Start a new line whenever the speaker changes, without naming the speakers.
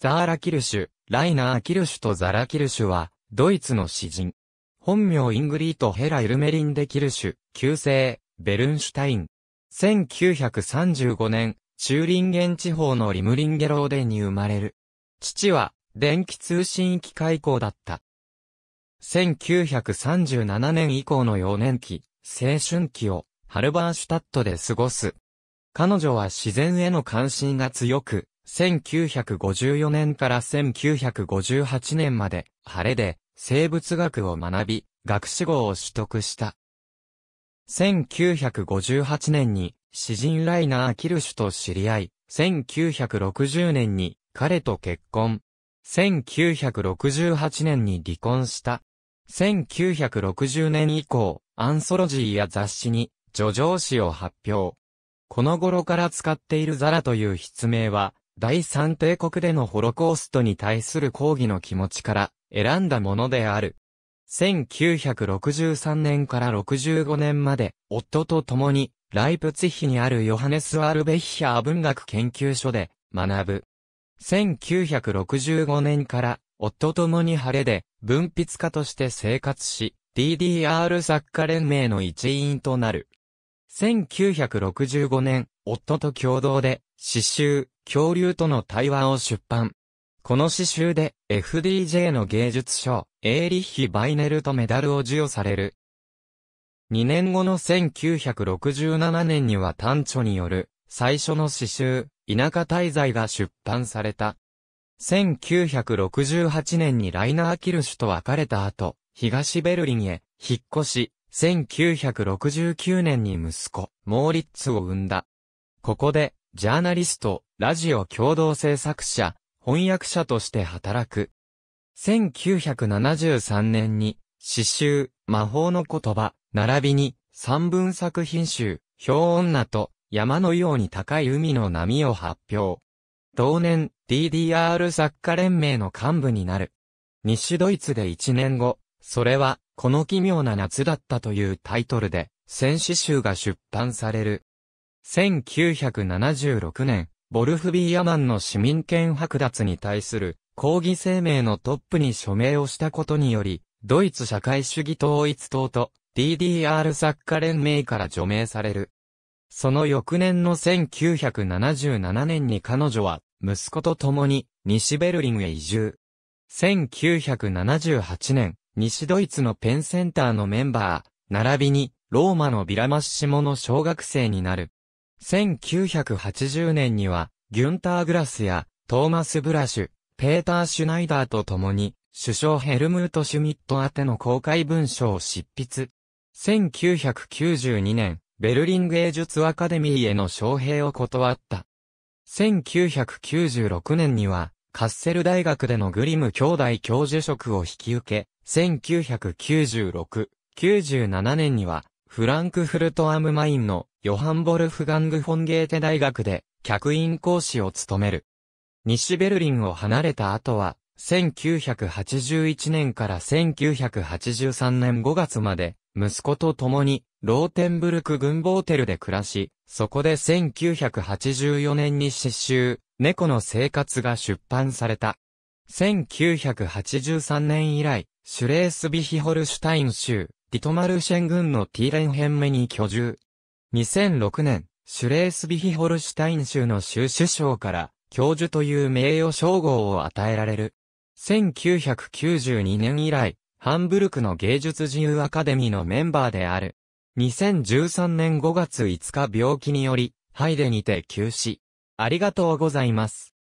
ザーラキルシュ、ライナー・キルシュとザラ・キルシュは、ドイツの詩人。本名イングリート・ヘラ・イルメリンデ・キルシュ、旧姓、ベルンシュタイン。1935年、チューリンゲン地方のリムリンゲローデに生まれる。父は、電気通信機械工だった。1937年以降の幼年期、青春期を、ハルバーシュタットで過ごす。彼女は自然への関心が強く、1954年から1958年まで、晴れで、生物学を学び、学士号を取得した。1958年に、詩人ライナー・キルシュと知り合い、1960年に、彼と結婚。1968年に離婚した。1960年以降、アンソロジーや雑誌に、叙情詩を発表。この頃から使っているザラという筆名は、第三帝国でのホロコーストに対する抗議の気持ちから選んだものである。1963年から65年まで、夫と共に、ライプツィヒにあるヨハネス・アルベッヒャー文学研究所で学ぶ。1965年から、夫と共に晴れで、文筆家として生活し、DDR 作家連盟の一員となる。1965年、夫と共同で、詩集、恐竜との対話を出版。この詩集で FDJ の芸術賞、エーリッヒ・バイネルとメダルを授与される。2年後の1967年には短著による最初の詩集、田舎滞在が出版された。1968年にライナー・キルシュと別れた後、東ベルリンへ引っ越し、1969年に息子、モーリッツを生んだ。ここで、ジャーナリスト、ラジオ共同制作者、翻訳者として働く。1973年に、詩集、魔法の言葉、並びに、三文作品集、表女と、山のように高い海の波を発表。同年、DDR 作家連盟の幹部になる。西ドイツで1年後、それは、この奇妙な夏だったというタイトルで、戦詩集が出版される。1976年、ボルフビー・ヤマンの市民権剥奪に対する抗議声明のトップに署名をしたことにより、ドイツ社会主義統一党と DDR 作家連盟から除名される。その翌年の1977年に彼女は息子と共に西ベルリンへ移住。1978年、西ドイツのペンセンターのメンバー、並びにローマのビラマッシモの小学生になる。1980年には、ギュンター・グラスや、トーマス・ブラシュ、ペーター・シュナイダーと共に、首相ヘルムート・シュミット宛ての公開文書を執筆。1992年、ベルリン芸術アカデミーへの招聘を断った。1996年には、カッセル大学でのグリム兄弟教授職を引き受け、1996、97年には、フランクフルト・アム・マインのヨハンボルフガングフォンゲーテ大学で客員講師を務める。西ベルリンを離れた後は、1981年から1983年5月まで、息子と共に、ローテンブルク軍ボーテルで暮らし、そこで1984年に詩集、猫の生活が出版された。1983年以来、シュレースビヒホルシュタイン州、ディトマルシェン軍のティーレンヘンメに居住。2006年、シュレースビヒホルシュタイン州の州首相から教授という名誉称号を与えられる。1992年以来、ハンブルクの芸術自由アカデミーのメンバーである。2013年5月5日病気により、ハイデにて休止。ありがとうございます。